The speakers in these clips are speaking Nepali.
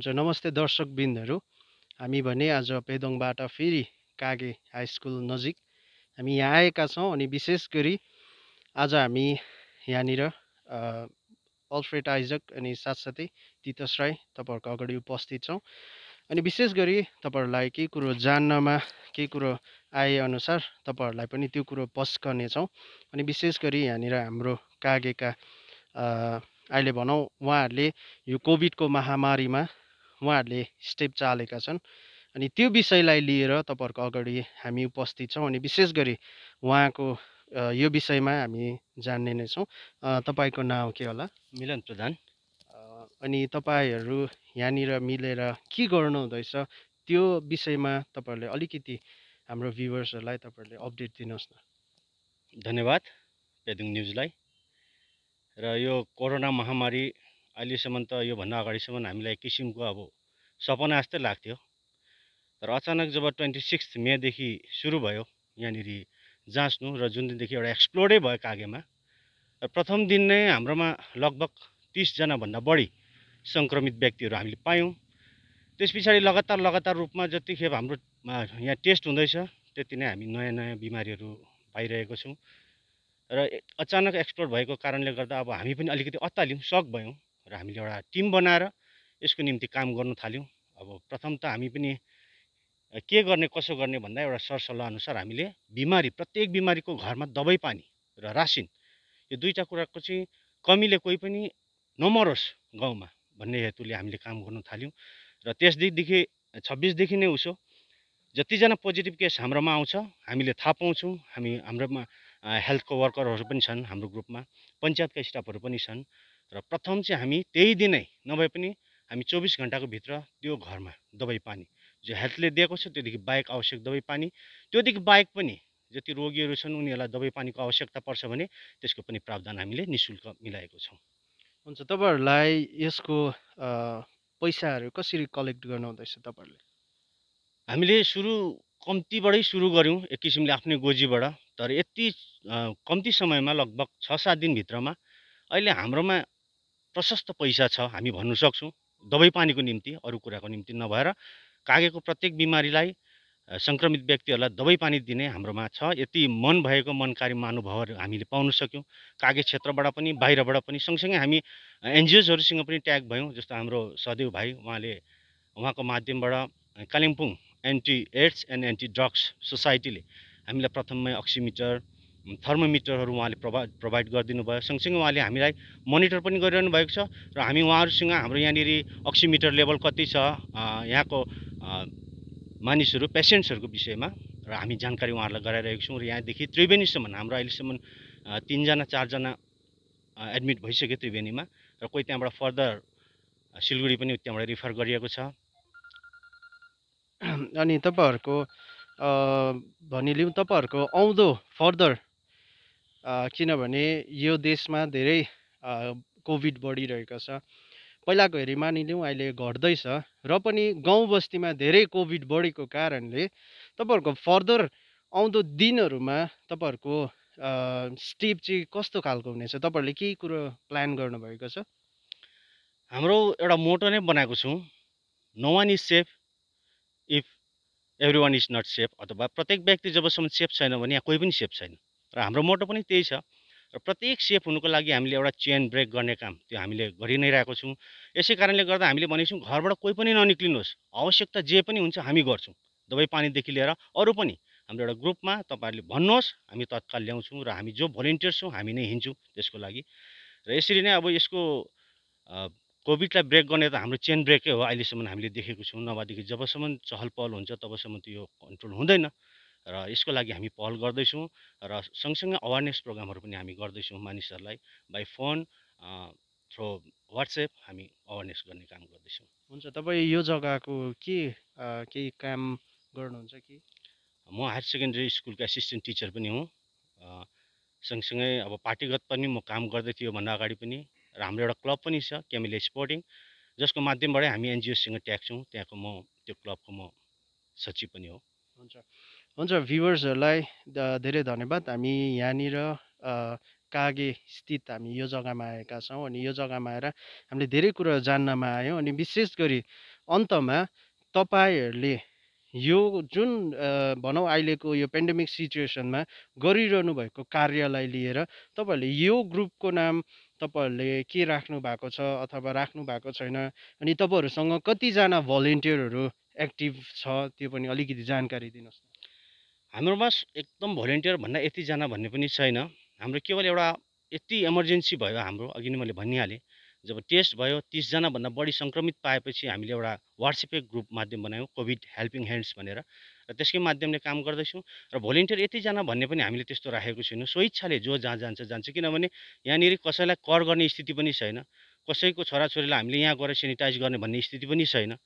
हुन्छ नमस्ते दर्शकवृन्दहरू हामी भने आज पेदोङबाट फेरि कागे हाई स्कुल नजिक हामी यहाँ आएका छौँ अनि विशेष गरी आज हामी यहाँनिर अल्फ्रेड आइजक अनि साथसाथै तितस राई तपाईँहरूको अगाडि उपस्थित छौँ अनि विशेष गरी तपाईँहरूलाई केही कुरो जान्नमा केही कुरो आएअनुसार तपाईँहरूलाई पनि त्यो कुरो पस्कनेछौँ अनि विशेष गरी यहाँनिर हाम्रो कागेका अहिले भनौँ उहाँहरूले यो कोभिडको महामारीमा उहाँहरूले स्टेप चालेका छन् अनि त्यो विषयलाई लिएर तपाईँहरूको अगाडि हामी उपस्थित छौँ अनि विशेष गरी उहाँको यो विषयमा हामी जान्ने नै छौँ तपाईँको नाउँ के होला मिलन प्रधान अनि तपाईँहरू यहाँनिर मिलेर के गर्नुहुँदैछ त्यो विषयमा तपाईँहरूले अलिकति हाम्रो भ्युवर्सहरूलाई तपाईँहरूले अपडेट दिनुहोस् न धन्यवाद पेदुङ न्युजलाई र यो कोरोना महामारी अहिलेसम्म त योभन्दा अगाडिसम्म हामीलाई एक किसिमको अब सपना जस्तै लाग्थ्यो तर अचानक जब ट्वेन्टी सिक्स मेदेखि सुरु भयो यहाँनिर जाँच्नु र जुन दिनदेखि एउटा एक्सप्लोरै भयो कागेमा र प्रथम दिन नै हाम्रोमा लगभग तिसजनाभन्दा बढी सङ्क्रमित व्यक्तिहरू हामीले पायौँ त्यस पछाडि लगातार लगातार रूपमा जतिखेप हाम्रो यहाँ टेस्ट हुँदैछ त्यति नै हामी नयाँ नयाँ बिमारीहरू पाइरहेको छौँ र अचानक एक्सप्लोर भएको कारणले गर्दा अब हामी पनि अलिकति अत्तालियौँ सक भयौँ र हामीले एउटा टिम बनाएर यसको निम्ति काम गर्नु थाल्यौँ अब प्रथम त हामी पनि के गर्ने कसो गर्ने भन्दा एउटा अनुसार हामीले बिमारी प्रत्येक बिमारीको घरमा दबाई पानी र रासिन यो दुईवटा कुराको चाहिँ कमीले कोही पनि नमरोस् गाउँमा भन्ने हेतुले हामीले काम गर्नु थाल्यौँ र त्यसदेखि छब्बिसदेखि नै उसो जतिजना पोजिटिभ केस हाम्रोमा आउँछ हामीले थाहा पाउँछौँ हामी हाम्रोमा हेल्थको वर्करहरू पनि छन् हाम्रो ग्रुपमा पञ्चायतका स्टाफहरू पनि छन् र प्रथम चाहिँ हामी त्यही दिनै नभए पनि हामी चौबिस घन्टाको भित्र त्यो घरमा दबाई पानी जो हेल्थले दिएको छ त्योदेखि बाहेक आवश्यक दबाई पानी त्योदेखि बाहेक पनि जति रोगीहरू छन् उनीहरूलाई दबाई पानीको आवश्यकता पर्छ भने त्यसको पनि प्रावधान हामीले नि शुल्क मिलाएको छौँ हुन्छ तपाईँहरूलाई यसको पैसाहरू कसरी कलेक्ट गर्नु हुँदैछ तपाईँहरूले हामीले सुरु कम्तीबाटै सुरु गऱ्यौँ एक किसिमले आफ्नै गोजीबाट तर यति कम्ती समयमा लगभग छ सात दिनभित्रमा अहिले हाम्रोमा प्रशस्त पैसा छ हामी भन्न सक्छौँ दबाई पानीको निम्ति अरू कुराको निम्ति नभएर कागेको प्रत्येक बिमारीलाई सङ्क्रमित व्यक्तिहरूलाई दबाई पानी दिने हाम्रोमा छ यति मन भएको मनकारी महानुभावहरू हामीले पाउन सक्यौँ कागे क्षेत्रबाट पनि बाहिरबाट पनि सँगसँगै हामी एनजिओजहरूसँग पनि ट्याग भयौँ जस्तो हाम्रो सदेव भाइ उहाँले उहाँको माध्यमबाट Kalimpong anti AIDS and anti drugs सोसाइटीले हामीलाई प्रथममै अक्सिमिटर थर्मोमिटरहरू उहाँले प्रोभा प्रोभाइड गरिदिनु भयो सँगसँगै उहाँले हामीलाई मोनिटर पनि गरिरहनु भएको छ र हामी उहाँहरूसँग हाम्रो यहाँनिर अक्सिमिटर लेभल कति छ यहाँको मानिसहरू पेसेन्ट्सहरूको विषयमा र हामी जानकारी उहाँहरूलाई गराइरहेको छौँ र यहाँदेखि त्रिवेणीसम्म हाम्रो अहिलेसम्म तिनजना चारजना एडमिट भइसक्यो त्रिवेणीमा र कोही त्यहाँबाट फर्दर सिलगढी पनि त्यहाँबाट रिफर गरिएको छ अनि तपाईँहरूको भनिलिउँ तपाईँहरूको आउँदो फर्दर किनभने यो देशमा धेरै कोभिड बढिरहेको छ पहिलाको हेरी मानिलिउँ अहिले घट्दैछ र पनि गाउँ बस्तीमा धेरै कोभिड बढेको कारणले तपाईँहरूको फर्दर आउँदो दिनहरूमा तपाईँहरूको स्टेप चाहिँ कस्तो खालको हुनेछ तपाईँहरूले केही कुरो प्लान गर्नुभएको छ हाम्रो एउटा मोटो नै बनाएको छौँ no one is safe if everyone is not safe अथवा प्रत्येक व्यक्ति जबसम्म सेफ छैन भने यहाँ कोही पनि सेफ छैन र हाम्रो मोटो पनि त्यही छ र प्रत्येक सेफ हुनुको लागि हामीले एउटा चेन ब्रेक गर्ने काम त्यो हामीले गरि नै रहेको छौँ यसै कारणले गर्दा हामीले भनेको छौँ घरबाट कोही पनि ननिक्लिनुहोस् आवश्यकता जे पनि हुन्छ हामी गर्छौँ दबाई पानीदेखि लिएर अरू पनि हाम्रो एउटा ग्रुपमा तपाईँहरूले भन्नुहोस् हामी तत्काल ल्याउँछौँ र हामी जो भोलिन्टियर्स छौँ हामी नै हिँड्छौँ त्यसको लागि र यसरी नै अब यसको कोभिडलाई ब्रेक गर्ने त हाम्रो चेन ब्रेकै हो अहिलेसम्म हामीले देखेको छौँ नभएदेखि जबसम्म चहल पहल हुन्छ तबसम्म त यो कन्ट्रोल हुँदैन र यसको लागि हामी पहल गर्दैछौँ र सँगसँगै अवेरनेस प्रोग्रामहरू पनि हामी गर्दैछौँ मानिसहरूलाई बाई फोन थ्रु वाट्सएप हामी अवेरनेस गर्ने काम गर्दैछौँ हुन्छ तपाईँ यो जग्गाको के केही काम गर्नुहुन्छ कि म हायर सेकेन्डरी स्कुलको एसिस्टेन्ट टिचर पनि हुँ सँगसँगै अब पार्टीगत पनि म काम गर्दै थिएँ योभन्दा अगाडि पनि र हाम्रो एउटा क्लब पनि छ क्यामिले स्पोर्टिङ जसको माध्यमबाटै हामी एनजिओसँग ट्याग छौँ त्यहाँको म त्यो क्लबको म सचिव पनि हो हुन्छ हुन्छ भ्युवर्सहरूलाई धेरै धन्यवाद हामी यहाँनिर कागे स्थित हामी यो जग्गामा आएका छौँ अनि यो जग्गामा आएर हामीले धेरै कुरा जान्नमा आयौँ अनि विशेष गरी अन्तमा तपाईँहरूले यो जुन भनौँ अहिलेको यो पेन्डेमिक सिचुएसनमा गरिरहनु भएको कार्यलाई लिएर तपाईँहरूले यो ग्रुपको नाम तपाईँहरूले के राख्नु भएको छ अथवा राख्नु भएको छैन अनि तपाईँहरूसँग कतिजना भलिन्टियरहरू एक्टिभ छ त्यो पनि अलिकति जानकारी दिनुहोस् न हाम्रोमा एकदम भोलिन्टियर भन्दा यतिजना भन्ने पनि छैन हाम्रो केवल एउटा यति इमर्जेन्सी भयो हाम्रो अघि नै मैले भनिहालेँ जब टेस्ट भयो तिसजनाभन्दा बढी सङ्क्रमित पाएपछि हामीले एउटा वाट्सएपै ग्रुप माध्यम बनायौँ कोभिड हेल्पिङ ह्यान्ड्स भनेर र त्यसकै माध्यमले काम गर्दैछौँ र भोलिन्टियर यतिजना भन्ने पनि हामीले त्यस्तो राखेको छैनौँ स्वेच्छाले जो जहाँ जान्छ जान्छ किनभने यहाँनिर कसैलाई कर गर्ने स्थिति पनि छैन कसैको छोराछोरीलाई हामीले यहाँ गएर सेनिटाइज गर्ने भन्ने स्थिति पनि छैन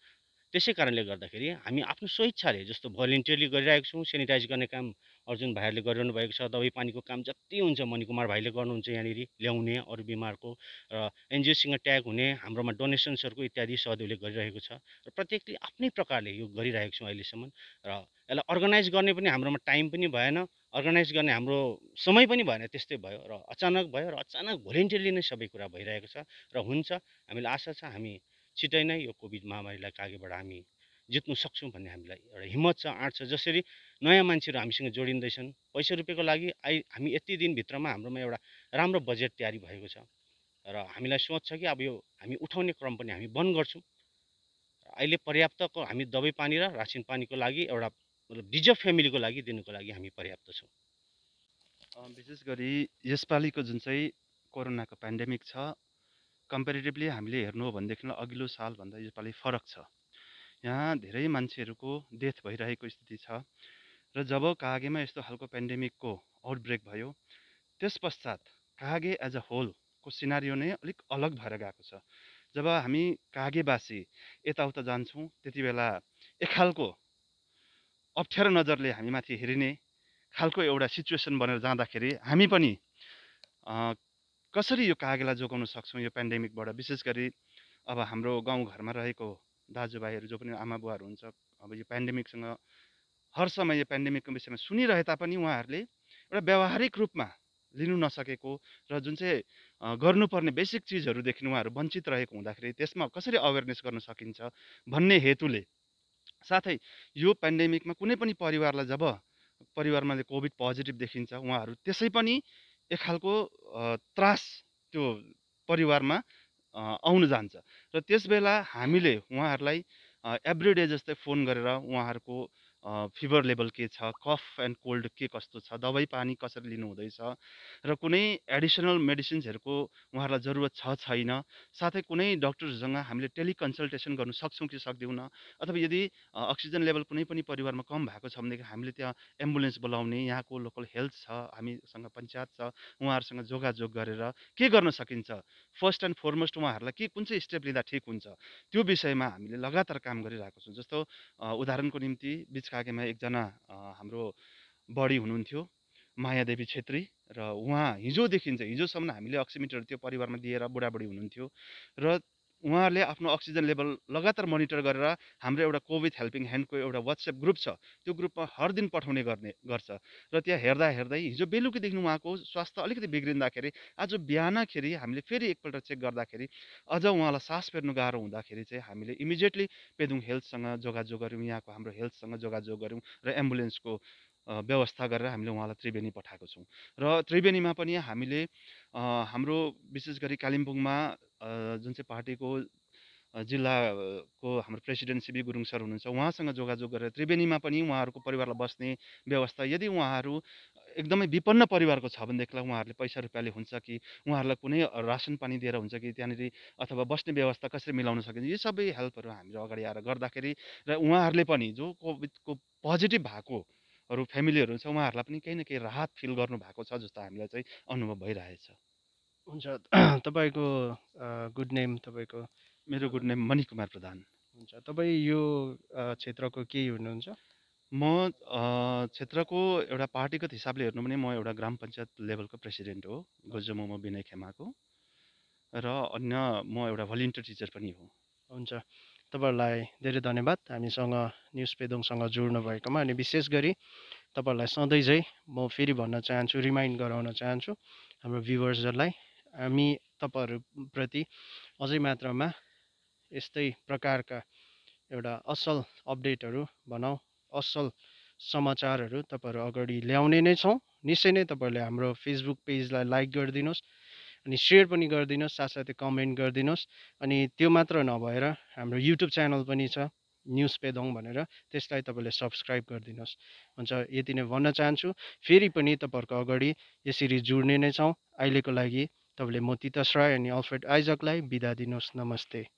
त्यसै कारणले गर्दाखेरि हामी आफ्नो स्वेच्छाले जस्तो भलिन्टियरली गरिरहेको छौँ सेनिटाइज गर्ने काम अर्जुन भाइहरूले गरिरहनु भएको छ दबाई पानीको काम जति हुन्छ कुमार भाइले गर्नुहुन्छ यहाँनिर ल्याउने अरू बिमारको र एनजिओसँग ट्याग हुने हाम्रोमा डोनेसन्सहरूको इत्यादि सहदेवले गरिरहेको छ र प्रत्येकले आफ्नै प्रकारले यो गरिरहेको छौँ अहिलेसम्म र यसलाई अर्गनाइज गर्ने पनि हाम्रोमा टाइम पनि भएन अर्गनाइज गर्ने हाम्रो समय पनि भएन त्यस्तै भयो र अचानक भयो र अचानक भोलिन्टियरली नै सबै कुरा भइरहेको छ र हुन्छ हामीलाई आशा छ हामी छिटै नै यो कोभिड महामारीलाई कागेबाट हामी जित्नु सक्छौँ भन्ने हामीलाई एउटा हिम्मत छ आँट छ जसरी नयाँ मान्छेहरू हामीसँग जोडिँदैछन् पैसा रुपियाँको लागि आइ हामी यति दिनभित्रमा हाम्रोमा एउटा राम्रो बजेट तयारी भएको छ र हामीलाई सोच छ कि अब यो हामी उठाउने क्रम पनि हामी बन्द गर्छौँ अहिले पर्याप्तको हामी दबाई पानी र रासिन पानीको लागि एउटा मतलब डिजर्भ फ्यामिलीको लागि दिनुको लागि हामी पर्याप्त छौँ विशेष गरी यसपालिको जुन चाहिँ कोरोनाको पेन्डेमिक छ कम्पेरिटिभली हामीले हेर्नु हो भनेदेखिलाई अघिल्लो सालभन्दा योपालि फरक छ यहाँ धेरै मान्छेहरूको डेथ भइरहेको स्थिति छ र जब कागेमा यस्तो खालको पेन्डेमिकको आउटब्रेक भयो त्यस पश्चात कागे एज अ होलको सिनारियो नै अलिक अलग भएर गएको छ जब हामी कागेवासी यताउता जान्छौँ त्यति बेला एक खालको अप्ठ्यारो नजरले हामीमाथि हेरिने खालको एउटा सिचुएसन बनेर जाँदाखेरि हामी पनि कसरी यो कागलाई जोगाउन सक्छौँ यो पेन्डेमिकबाट विशेष गरी अब हाम्रो गाउँघरमा रहेको दाजुभाइहरू जो पनि आमा बुवाहरू हुन्छ अब यो पेन्डेमिकसँग हर समय यो पेन्डेमिकको विषयमा सुनिरहे तापनि उहाँहरूले एउटा व्यावहारिक रूपमा लिनु नसकेको र जुन चाहिँ गर्नुपर्ने बेसिक चिजहरूदेखि उहाँहरू वञ्चित रहेको हुँदाखेरि त्यसमा कसरी अवेरनेस गर्न सकिन्छ भन्ने हेतुले साथै यो पेन्डेमिकमा कुनै पनि परिवारलाई जब परिवारमा कोभिड पोजिटिभ देखिन्छ उहाँहरू त्यसै पनि एक खालको त्रास त्यो परिवारमा आउन जान्छ र त्यसबेला हामीले उहाँहरूलाई एभ्रिडे जस्तै फोन गरेर उहाँहरूको फिभर लेभल के छ कफ एन्ड कोल्ड के कस्तो छ दबाई पानी कसरी लिनु हुँदैछ र कुनै एडिसनल मेडिसिन्सहरूको उहाँहरूलाई जरुरत छ छैन साथै कुनै डक्टरहरूसँग हामीले टेलिकन्सल्टेसन गर्नु सक्छौँ कि सक्दैनौँ अथवा यदि अक्सिजन लेभल कुनै पनि परिवारमा कम भएको छ भनेदेखि हामीले त्यहाँ एम्बुलेन्स बोलाउने यहाँको लोकल हेल्थ छ हामीसँग पञ्चायत छ उहाँहरूसँग जोगाजोग गरेर के गर्न सकिन्छ फर्स्ट एन्ड फोरमोस्ट उहाँहरूलाई के कुन चाहिँ स्टेप लिँदा ठिक हुन्छ त्यो विषयमा हामीले लगातार काम गरिरहेको छौँ जस्तो उदाहरणको निम्ति बिच कागेमा एकजना हाम्रो बडी हुनुहुन्थ्यो मायादेवी छेत्री र उहाँ हिजोदेखि चाहिँ हिजोसम्म हामीले अक्सिमिटर त्यो परिवारमा दिएर बुढाबुढी हुनुहुन्थ्यो र उहाँहरूले आफ्नो अक्सिजन लेभल लगातार मोनिटर गरेर हाम्रो एउटा कोभिड हेल्पिङ ह्यान्डको एउटा वाट्सएप ग्रुप छ त्यो ग्रुपमा हर दिन पठाउने गर्ने गर्छ र त्यहाँ हेर्दा हेर्दै हिजो बेलुकीदेखि उहाँको स्वास्थ्य अलिकति बिग्रिँदाखेरि आज बिहानखेरि हामीले फेरि एकपल्ट चेक गर्दाखेरि अझ उहाँलाई सास फेर्नु गाह्रो हुँदाखेरि चाहिँ हामीले इमिजिएटली पेदुङ हेल्थसँग जोगाजोग गऱ्यौँ यहाँको हाम्रो हेल्थसँग जोगाजोग गऱ्यौँ र एम्बुलेन्सको व्यवस्था गरेर हामीले उहाँलाई त्रिवेणी पठाएको छौँ र त्रिवेणीमा पनि हामीले हाम्रो विशेष गरी कालिम्पोङमा जुन चाहिँ पार्टीको जिल्लाको हाम्रो प्रेसिडेन्ट सिबी गुरुङ सर हुनुहुन्छ उहाँसँग जोगाजोग गरेर त्रिवेणीमा पनि उहाँहरूको परिवारलाई बस्ने व्यवस्था यदि उहाँहरू एकदमै विपन्न परिवारको छ भनेदेखिलाई उहाँहरूले पैसा रुपियाँले हुन्छ कि उहाँहरूलाई कुनै रासन पानी दिएर हुन्छ कि त्यहाँनिर अथवा बस्ने व्यवस्था कसरी मिलाउन सकिन्छ यी सबै हेल्पहरू हामीले अगाडि आएर गर्दाखेरि र उहाँहरूले पनि जो कोभिडको पोजिटिभ भएको अरू फ्यामिलीहरू छ उहाँहरूलाई पनि केही न केही राहत फिल गर्नु भएको छ जस्तो हामीलाई चाहिँ अनुभव भइरहेछ हुन्छ तपाईँको गुड नेम तपाईँको मेरो गुड नेम मणि कुमार प्रधान हुन्छ तपाईँ यो क्षेत्रको केही हुनुहुन्छ म क्षेत्रको एउटा पार्टीगत हिसाबले हेर्नु भने म एउटा ग्राम पञ्चायत लेभलको प्रेसिडेन्ट हो गोजोमोमो विनय खेमाको र अन्य म एउटा भलिन्टियर टिचर पनि हो हुन्छ तपाईँहरूलाई धेरै धन्यवाद हामीसँग न्युज पेदोङसँग जोड्नु भएकोमा अनि विशेष गरी तपाईँहरूलाई सधैँ चाहिँ म फेरि भन्न चाहन्छु रिमाइन्ड गराउन चाहन्छु हाम्रो भ्युवर्सहरूलाई हामी तपाईँहरूप्रति अझै मात्रामा यस्तै प्रकारका एउटा असल अपडेटहरू भनौँ असल समाचारहरू तपाईँहरू अगाडि ल्याउने नै छौँ निश्चय नै तपाईँहरूले हाम्रो फेसबुक पेजलाई लाइक गरिदिनुहोस् अनि सेयर पनि गरिदिनुहोस् साथसाथै कमेन्ट गरिदिनुहोस् अनि त्यो मात्र नभएर हाम्रो युट्युब च्यानल पनि छ न्युज पेदोङ भनेर त्यसलाई तपाईँले सब्सक्राइब गरिदिनुहोस् हुन्छ यति नै भन्न चाहन्छु फेरि पनि तपाईँहरूको अगाडि यसरी जुड्ने नै छौँ अहिलेको लागि तपाईँले मोतितस राई अनि अल्फ्रेड आइजकलाई बिदा दिनुहोस् नमस्ते